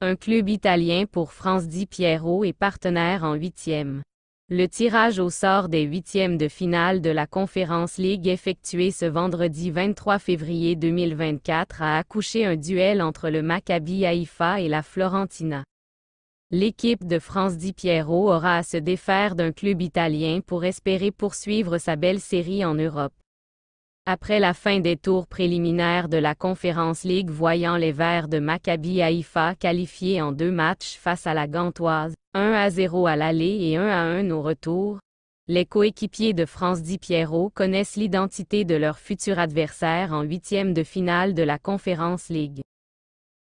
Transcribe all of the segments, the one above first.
Un club italien pour France Di Piero est partenaire en huitième. Le tirage au sort des huitièmes de finale de la Conférence League effectué ce vendredi 23 février 2024 a accouché un duel entre le Maccabi Haïfa et la Florentina. L'équipe de France Di Piero aura à se défaire d'un club italien pour espérer poursuivre sa belle série en Europe. Après la fin des tours préliminaires de la Conférence League voyant les Verts de Maccabi Haïfa qualifiés en deux matchs face à la Gantoise, 1 à 0 à l'aller et 1 à 1 au retour, les coéquipiers de France Di Pierrot connaissent l'identité de leur futur adversaire en huitième de finale de la Conférence League.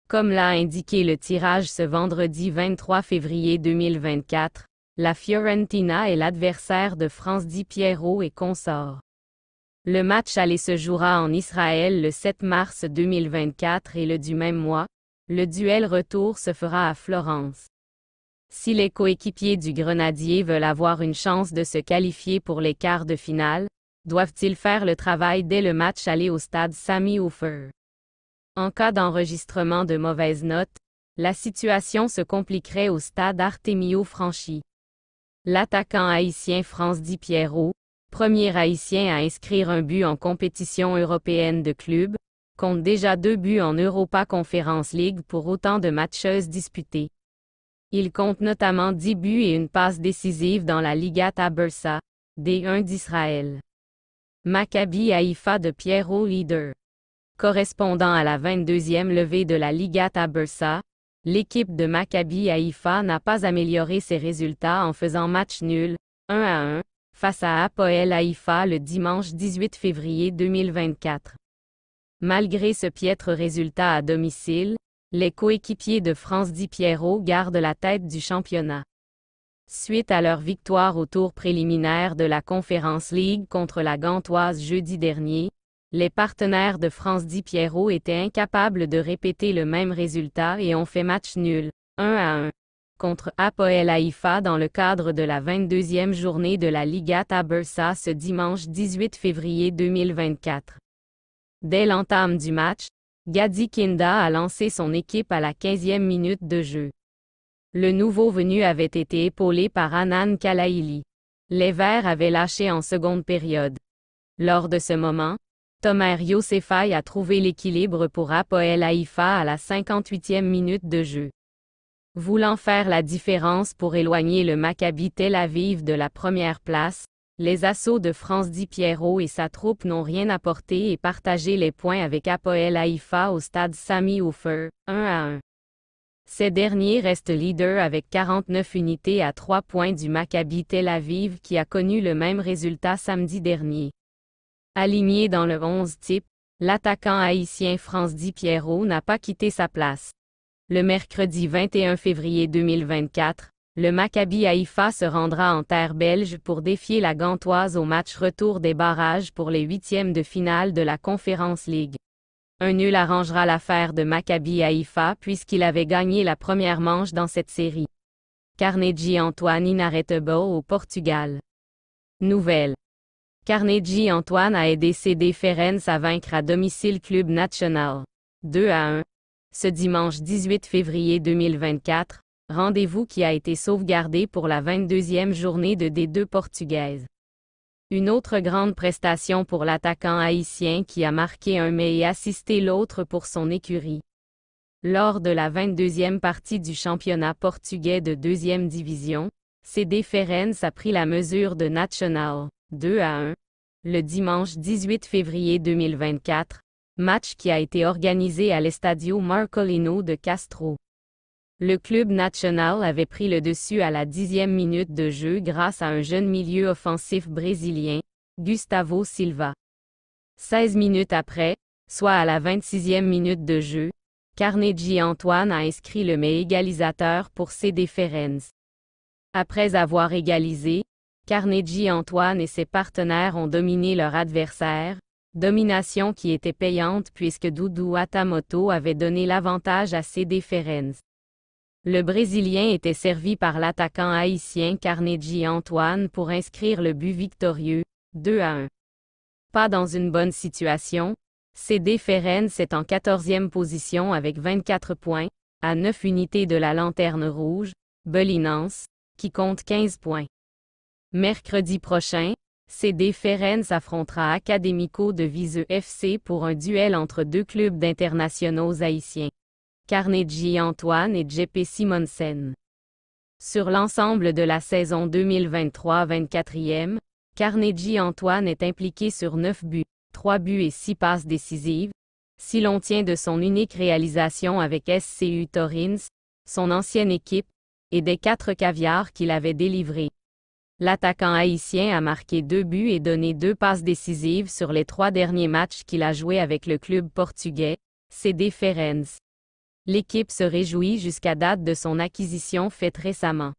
Comme l'a indiqué le tirage ce vendredi 23 février 2024, la Fiorentina est l'adversaire de France Di Pierrot et consorts. Le match aller se jouera en Israël le 7 mars 2024 et le du même mois, le duel retour se fera à Florence. Si les coéquipiers du Grenadier veulent avoir une chance de se qualifier pour les quarts de finale, doivent-ils faire le travail dès le match aller au stade Sami Ofer En cas d'enregistrement de mauvaises notes, la situation se compliquerait au stade Artemio Franchi. L'attaquant haïtien France Di Pierrot, premier haïtien à inscrire un but en compétition européenne de club, compte déjà deux buts en Europa Conference League pour autant de matcheuses disputées. Il compte notamment dix buts et une passe décisive dans la Ligata Bursa, D1 d'Israël. Maccabi Haïfa de Pierrot Leader. Correspondant à la 22e levée de la Ligata Bursa, l'équipe de Maccabi Haïfa n'a pas amélioré ses résultats en faisant match nul, 1 à 1, face à Apoel Haïfa le dimanche 18 février 2024. Malgré ce piètre résultat à domicile, les coéquipiers de France Di Piero gardent la tête du championnat. Suite à leur victoire au tour préliminaire de la Conférence League contre la Gantoise jeudi dernier, les partenaires de France Di Piero étaient incapables de répéter le même résultat et ont fait match nul, 1 à 1 contre Apoel Haïfa dans le cadre de la 22e journée de la Liga Bursa ce dimanche 18 février 2024. Dès l'entame du match, Gadi Kinda a lancé son équipe à la 15e minute de jeu. Le nouveau venu avait été épaulé par Anan Kalaili. Les Verts avaient lâché en seconde période. Lors de ce moment, Tomer Yosefai a trouvé l'équilibre pour Apoel Haïfa à la 58e minute de jeu. Voulant faire la différence pour éloigner le Maccabi Tel Aviv de la première place, les assauts de France Di et sa troupe n'ont rien apporté et partagé les points avec Apoel Haïfa au stade Sami Ofer, 1 à 1. Ces derniers restent leaders avec 49 unités à 3 points du Maccabi Tel Aviv qui a connu le même résultat samedi dernier. Aligné dans le 11 type, l'attaquant haïtien France Di n'a pas quitté sa place. Le mercredi 21 février 2024, le Maccabi Haïfa se rendra en terre belge pour défier la Gantoise au match retour des barrages pour les huitièmes de finale de la Conférence League. Un nul arrangera l'affaire de Maccabi Haïfa puisqu'il avait gagné la première manche dans cette série. Carnegie Antoine inarrêtable au Portugal. Nouvelle. Carnegie Antoine a aidé CD Ferenc à vaincre à domicile Club National. 2 à 1 ce dimanche 18 février 2024, rendez-vous qui a été sauvegardé pour la 22e journée de D2 portugaise. Une autre grande prestation pour l'attaquant haïtien qui a marqué un mais et assisté l'autre pour son écurie. Lors de la 22e partie du championnat portugais de deuxième division, CD Ferenc a pris la mesure de National, 2 à 1 le dimanche 18 février 2024 match qui a été organisé à l'Estadio Marcolino de Castro. Le club national avait pris le dessus à la dixième minute de jeu grâce à un jeune milieu offensif brésilien, Gustavo Silva. 16 minutes après, soit à la 26e minute de jeu, Carnegie Antoine a inscrit le mais égalisateur pour CD Ferenz. Après avoir égalisé, Carnegie Antoine et ses partenaires ont dominé leur adversaire, domination qui était payante puisque Doudou Atamoto avait donné l'avantage à CD Ferenz. Le Brésilien était servi par l'attaquant haïtien Carnegie Antoine pour inscrire le but victorieux, 2 à 1. Pas dans une bonne situation, CD Ferenz est en 14e position avec 24 points, à 9 unités de la lanterne rouge, Belinance, qui compte 15 points. Mercredi prochain, CD Ferenc affrontera Académico de Viseux FC pour un duel entre deux clubs d'internationaux haïtiens. Carnegie Antoine et JP Simonsen. Sur l'ensemble de la saison 2023-24e, Carnegie Antoine est impliqué sur 9 buts, 3 buts et 6 passes décisives, si l'on tient de son unique réalisation avec SCU Torins, son ancienne équipe, et des quatre caviars qu'il avait délivrés. L'attaquant haïtien a marqué deux buts et donné deux passes décisives sur les trois derniers matchs qu'il a joués avec le club portugais, CD Ferenc. L'équipe se réjouit jusqu'à date de son acquisition faite récemment.